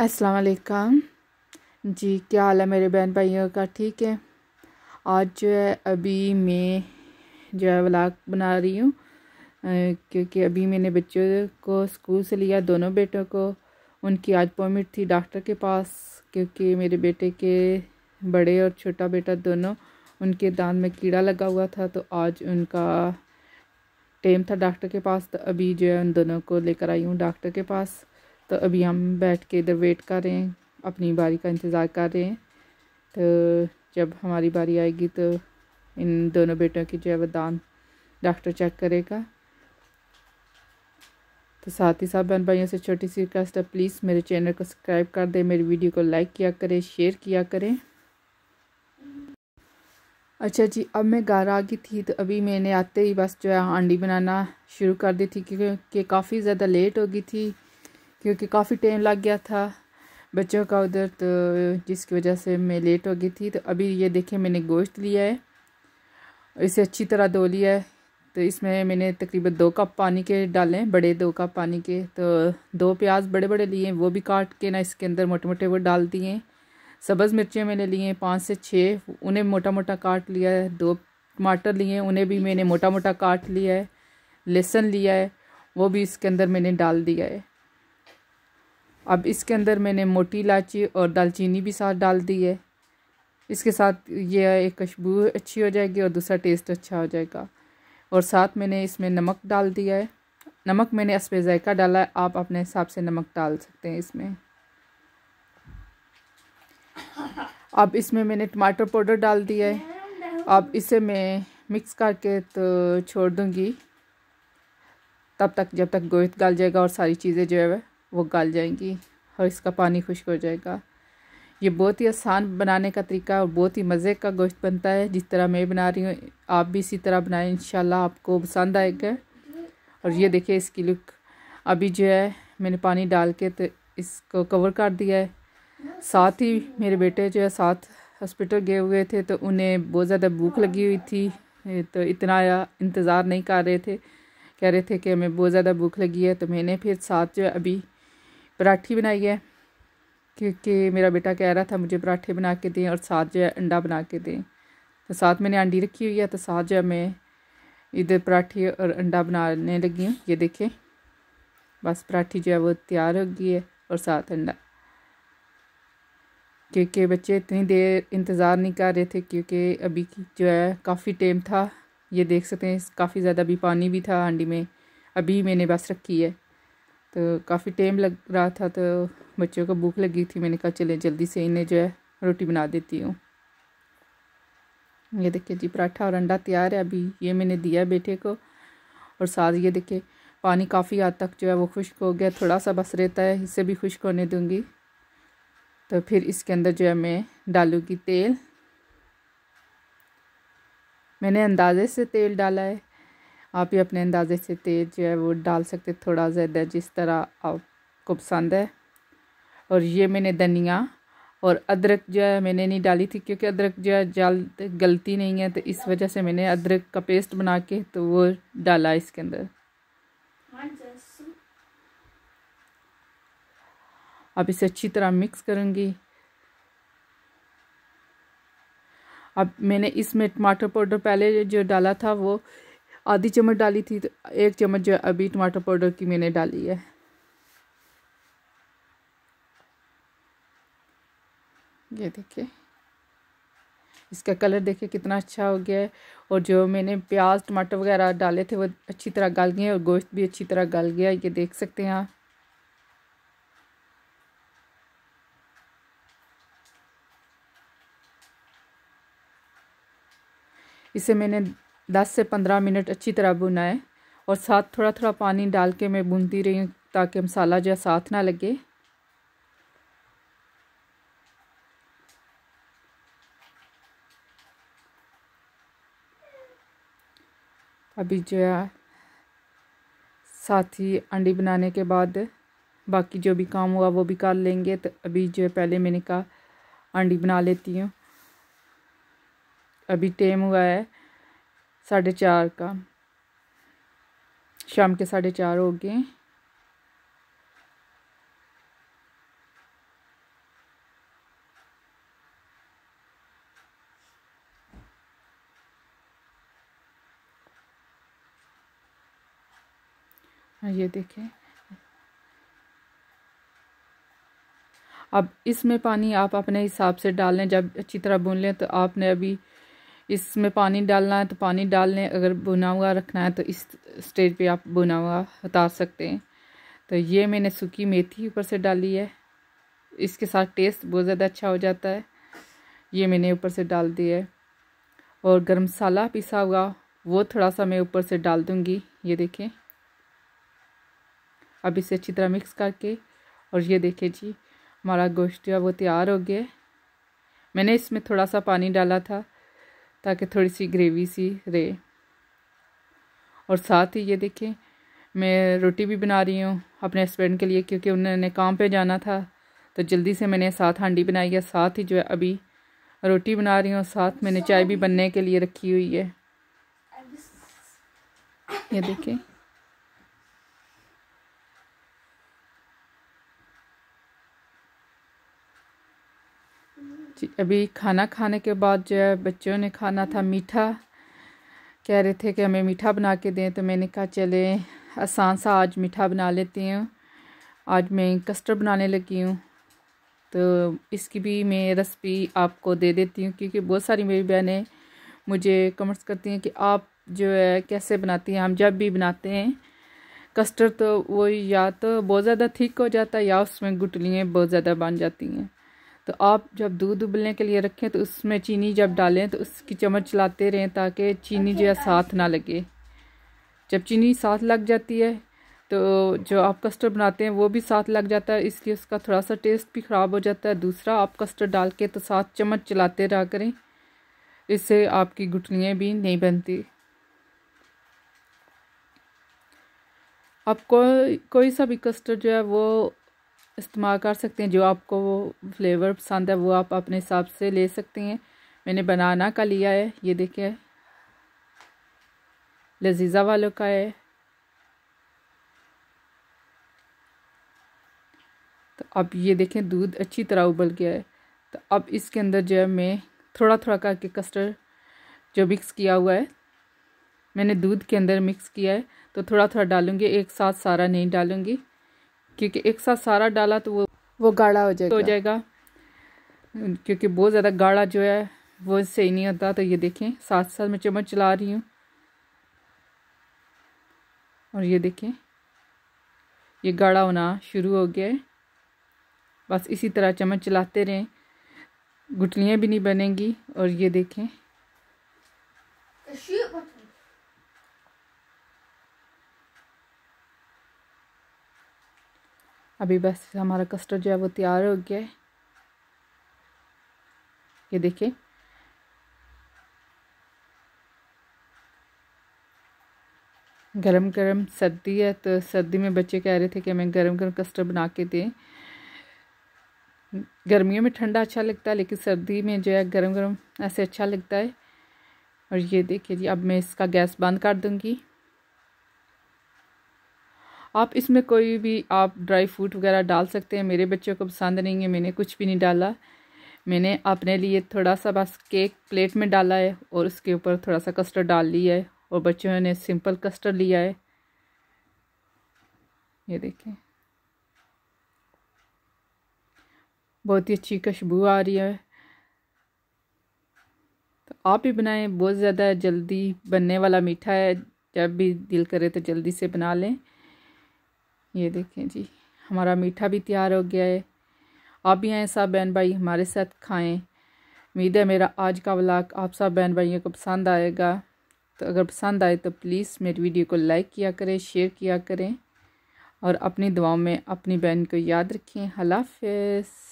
अस्सलाम वालेकुम जी क्या हाल है मेरे बहन भाइयों का ठीक है आज जो है अभी मैं जो है व्लाग बना रही हूँ क्योंकि अभी मैंने बच्चों को स्कूल से लिया दोनों बेटों को उनकी आज अपॉइंटमेंट थी डॉक्टर के पास क्योंकि मेरे बेटे के बड़े और छोटा बेटा दोनों उनके दांत में कीड़ा लगा हुआ था तो आज उनका टाइम था डॉक्टर के पास तो अभी जो है उन दोनों को लेकर आई हूँ डॉक्टर के पास तो अभी हम बैठ के इधर वेट कर रहे हैं अपनी बारी का इंतज़ार कर रहे हैं तो जब हमारी बारी आएगी तो इन दोनों बेटों की जो है दान डॉक्टर चेक करेगा तो साथ ही साथ बहन भाइयों से छोटी सी रिक्वेस्ट है प्लीज़ मेरे चैनल को सब्सक्राइब कर दें मेरी वीडियो को लाइक किया करें शेयर किया करें अच्छा जी अब मैं घर आ गई थी तो अभी मैंने आते ही बस जो है हांडी बनाना शुरू कर दी थी क्योंकि काफ़ी ज़्यादा लेट हो गई थी क्योंकि काफ़ी टाइम लग गया था बच्चों का उधर तो जिसकी वजह से मैं लेट हो गई थी तो अभी ये देखें मैंने गोश्त लिया है इसे अच्छी तरह धो लिया है तो इसमें मैंने तकरीबन दो कप पानी के डाले हैं बड़े दो कप पानी के तो दो प्याज बड़े बड़े लिए वो भी काट के ना इसके अंदर मोटे मोटे वो डाल दिए सब्ज़ मिर्चें मैंने लिए हैं पाँच से छः उन्हें मोटा मोटा काट लिया है दो टमाटर लिए हैं उन्हें भी मैंने मोटा मोटा काट लिया है लहसुन लिया है वो भी इसके अंदर मैंने डाल दिया है अब इसके अंदर मैंने मोटी इलायची और दालचीनी भी साथ डाल दी है इसके साथ यह एक खुशबू अच्छी हो जाएगी और दूसरा टेस्ट अच्छा हो जाएगा और साथ मैंने इसमें नमक डाल दिया है नमक मैंने इस जायका डाला है आप अपने हिसाब से नमक डाल सकते हैं इसमें अब इसमें मैंने टमाटर पाउडर डाल दिया है अब इसे मैं मिक्स करके तो छोड़ दूँगी तब तक जब तक गोहित गल जाएगा और सारी चीज़ें जो है वह वो गल जाएंगी और इसका पानी खुश्क हो जाएगा ये बहुत ही आसान बनाने का तरीका और बहुत ही मज़े का गोश्त बनता है जिस तरह मैं बना रही हूँ आप भी इसी तरह बनाएं इन आपको पसंद आएगा और ये देखिए इसकी लुक अभी जो है मैंने पानी डाल के तो इसको कवर कर दिया है साथ ही मेरे बेटे जो है साथ हॉस्पिटल गए हुए थे तो उन्हें बहुत ज़्यादा भूख लगी हुई थी तो इतना इंतज़ार नहीं कर रहे थे कह रहे थे कि हमें बहुत ज़्यादा भूख लगी है तो मैंने फिर साथ जो है अभी पराठी बनाई है क्योंकि मेरा बेटा कह रहा था मुझे पराठे बना के दें और साथ जो है अंडा बना के दें तो साथ मैंने अंडी रखी हुई है तो साथ जो है मैं इधर पराठी और अंडा बनाने लगी हूँ ये देखें बस पराठी जो है वो तैयार हो गई है और साथ अंडा क्योंकि बच्चे इतनी देर इंतज़ार नहीं कर रहे थे क्योंकि अभी जो है काफ़ी टाइम था ये देख सकते हैं काफ़ी ज़्यादा अभी पानी भी था हांडी में अभी मैंने बस रखी है तो काफ़ी टाइम लग रहा था तो बच्चों को भूख लगी थी मैंने कहा चले जल्दी से इन्हें जो है रोटी बना देती हूँ ये देखिए जी पराठा और अंडा तैयार है अभी ये मैंने दिया बेटे को और साथ ये देखिए पानी काफ़ी हद तक जो है वो खुश्क हो गया थोड़ा सा बस रहता है इसे भी खुश्क होने दूँगी तो फिर इसके अंदर जो है मैं डालूँगी तेल मैंने अंदाज़े से तेल डाला है आप ही अपने अंदाजे से तेज़ जो है वो डाल सकते थोड़ा ज़्यादा जिस तरह आपको पसंद है और ये मैंने धनिया और अदरक जो है मैंने नहीं डाली थी क्योंकि अदरक जो है जल गलती नहीं है तो इस वजह से मैंने अदरक का पेस्ट बना के तो वो डाला इसके अंदर अब इसे अच्छी तरह मिक्स करूँगी अब मैंने इसमें टमाटर पाउडर पहले जो डाला था वो आधी चम्मच डाली थी तो एक चम्मच जो अभी टमाटर पाउडर की मैंने डाली है ये देखिए इसका कलर देखिए कितना अच्छा हो गया है और जो मैंने प्याज टमाटर वगैरह डाले थे वो अच्छी तरह गल गए और गोश्त भी अच्छी तरह गल गया ये देख सकते हैं आप इसे मैंने दस से पंद्रह मिनट अच्छी तरह बुनाएं और साथ थोड़ा थोड़ा पानी डाल के मैं बुनती रही हूँ ताकि मसाला जो है साथ ना लगे अभी जो है साथ ही अंडी बनाने के बाद बाकी जो भी काम हुआ वो भी कर लेंगे तो अभी जो है पहले मैंने कहा अंडी बना लेती हूँ अभी टेम हुआ है साढ़े चार का शाम के साढ़े चार हो गए हाँ, ये देखें अब इसमें पानी आप अपने हिसाब से डालें जब अच्छी तरह बुन लें तो आपने अभी इसमें पानी डालना है तो पानी डाल लें अगर बुना हुआ रखना है तो इस स्टेज पे आप बुना हुआ उतार सकते हैं तो ये मैंने सूखी मेथी ऊपर से डाली है इसके साथ टेस्ट बहुत ज़्यादा अच्छा हो जाता है ये मैंने ऊपर से डाल दिया है और गर्म मसाला पिसा हुआ वो थोड़ा सा मैं ऊपर से डाल दूँगी ये देखें अब इसे अच्छी तरह मिक्स करके और ये देखें जी हमारा गोश्त जो है वो तैयार हो गया मैंने इसमें थोड़ा सा पानी डाला था ताकि थोड़ी सी ग्रेवी सी रहे और साथ ही ये देखें मैं रोटी भी बना रही हूँ अपने हस्बैंड के लिए क्योंकि उन्होंने काम पे जाना था तो जल्दी से मैंने साथ हांडी बनाई है साथ ही जो है अभी रोटी बना रही हूँ साथ मैंने चाय भी बनने के लिए रखी हुई है ये देखें अभी खाना खाने के बाद जो है बच्चों ने खाना था मीठा कह रहे थे कि हमें मीठा बना के दें तो मैंने कहा चले आसान सा आज मीठा बना लेती हूँ आज मैं कस्टर्ड बनाने लगी हूँ तो इसकी भी मैं रेसिपी आपको दे देती हूँ क्योंकि बहुत सारी मेरी बहनें मुझे कमेंट्स करती हैं कि आप जो है कैसे बनाती हैं हम जब भी बनाते हैं कस्टर्ड तो वो या तो बहुत ज़्यादा थिक हो जाता है या उसमें गुटलियाँ बहुत ज़्यादा बन जाती हैं तो आप जब दूध उबलने के लिए रखें तो उसमें चीनी जब डालें तो उसकी चम्मच चलाते रहें ताकि चीनी जो है साथ ना लगे जब चीनी साथ लग जाती है तो जो आप कस्टर्ड बनाते हैं वो भी साथ लग जाता है इसलिए उसका थोड़ा सा टेस्ट भी ख़राब हो जाता है दूसरा आप कस्टर्ड डाल के तो साथ चम्मच चलाते रहा करें इससे आपकी गुटलियाँ भी नहीं बनती आप कोई कोई सा भी कस्टर्ड जो है वो इस्तेमाल कर सकते हैं जो आपको वो फ्लेवर पसंद है वो आप अपने हिसाब से ले सकते हैं मैंने बनाना का लिया है ये देखिए लजीज़ा वालों का है तो अब ये देखें दूध अच्छी तरह उबल गया है तो अब इसके अंदर जो है मैं थोड़ा थोड़ा करके कस्टर्ड जो मिक्स किया हुआ है मैंने दूध के अंदर मिक्स किया है तो थोड़ा थोड़ा डालूँगी एक साथ सारा नहीं डालूँगी क्योंकि एक साथ सारा डाला तो वो वो गाढ़ा हो जाएगा तो हो जाएगा क्योंकि बहुत ज़्यादा गाढ़ा जो है वो सही नहीं होता तो ये देखें साथ साथ मैं चम्मच चला रही हूँ और ये देखें ये गाढ़ा होना शुरू हो गया है बस इसी तरह चम्मच चलाते रहें गुटलियाँ भी नहीं बनेंगी और ये देखें अभी बस हमारा कस्टर्ड जो है वो तैयार हो गया है ये देखिए गरम गरम सर्दी है तो सर्दी में बच्चे कह रहे थे कि हमें गरम गरम कस्टर्ड बना के दें गर्मियों में ठंडा अच्छा लगता है लेकिन सर्दी में जो है गरम गरम ऐसे अच्छा लगता है और ये देखिए जी अब मैं इसका गैस बंद कर दूंगी आप इसमें कोई भी आप ड्राई फ्रूट वगैरह डाल सकते हैं मेरे बच्चों को पसंद नहीं है मैंने कुछ भी नहीं डाला मैंने अपने लिए थोड़ा सा बस केक प्लेट में डाला है और उसके ऊपर थोड़ा सा कस्टर्ड डाल लिया है और बच्चों ने सिंपल कस्टर्ड लिया है ये देखें बहुत ही अच्छी खुशबू आ रही है तो आप भी बनाएं बहुत ज़्यादा जल्दी बनने वाला मीठा है जब भी दिल करे तो जल्दी से बना लें ये देखें जी हमारा मीठा भी तैयार हो गया है आप भी आए सब बहन भाई हमारे साथ खाएं उम्मीद है मेरा आज का व्लाग आप सब बहन भाइयों को पसंद आएगा तो अगर पसंद आए तो प्लीज़ मेरी वीडियो को लाइक किया करें शेयर किया करें और अपनी दुआओं में अपनी बहन को याद रखें हलाफ़